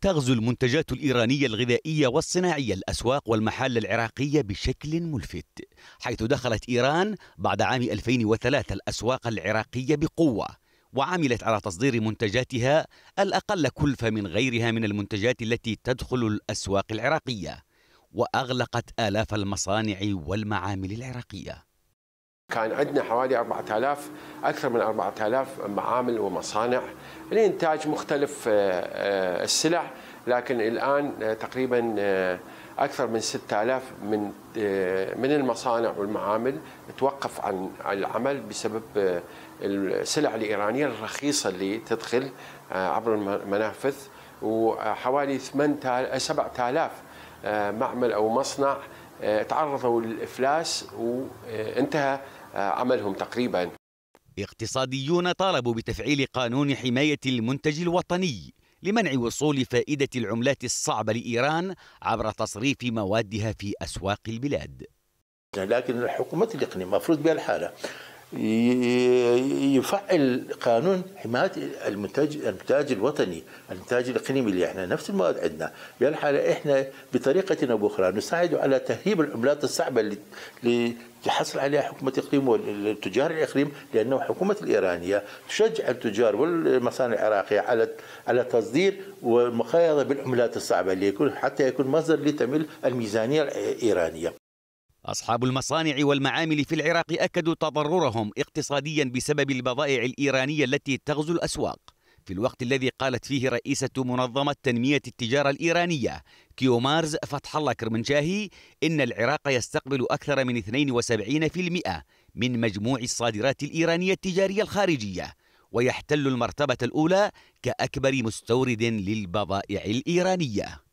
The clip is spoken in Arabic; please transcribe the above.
تغزو المنتجات الإيرانية الغذائية والصناعية الأسواق والمحال العراقية بشكل ملفت حيث دخلت إيران بعد عام 2003 الأسواق العراقية بقوة وعملت على تصدير منتجاتها الأقل كلفة من غيرها من المنتجات التي تدخل الأسواق العراقية وأغلقت آلاف المصانع والمعامل العراقية كان عندنا حوالي 4000 اكثر من 4000 معامل ومصانع لانتاج مختلف آه، آه، السلع لكن الان آه، تقريبا اكثر من 6000 من من المصانع والمعامل توقف عن العمل بسبب السلع الايرانيه الرخيصه اللي تدخل عبر المنافذ وحوالي 7000 معمل او مصنع تعرضوا للافلاس وانتهى آه، عملهم تقريبا اقتصاديون طالبوا بتفعيل قانون حماية المنتج الوطني لمنع وصول فائدة العملات الصعبة لإيران عبر تصريف موادها في أسواق البلاد لكن الحكومة الإقليمية مفروض بها الحالة يفعل قانون حمايه المنتج الانتاج الوطني، الانتاج الاقليمي اللي احنا نفس المواد عندنا، بهالحاله احنا بطريقه او باخرى نساعد على تهيب العملات الصعبه اللي تحصل عليها حكومة الاقليم والتجار الإقليم لأنه حكومة الإيرانية تشجع التجار والمصانع العراقية على على تصدير ومقايضة بالعملات الصعبة اللي يكون حتى يكون مصدر لتمل الميزانية الإيرانية أصحاب المصانع والمعامل في العراق أكدوا تضررهم اقتصاديا بسبب البضائع الإيرانية التي تغزو الأسواق في الوقت الذي قالت فيه رئيسة منظمة تنمية التجارة الإيرانية كيومارز فتح الله كرمنشاهي إن العراق يستقبل أكثر من 72% من مجموع الصادرات الإيرانية التجارية الخارجية ويحتل المرتبة الأولى كأكبر مستورد للبضائع الإيرانية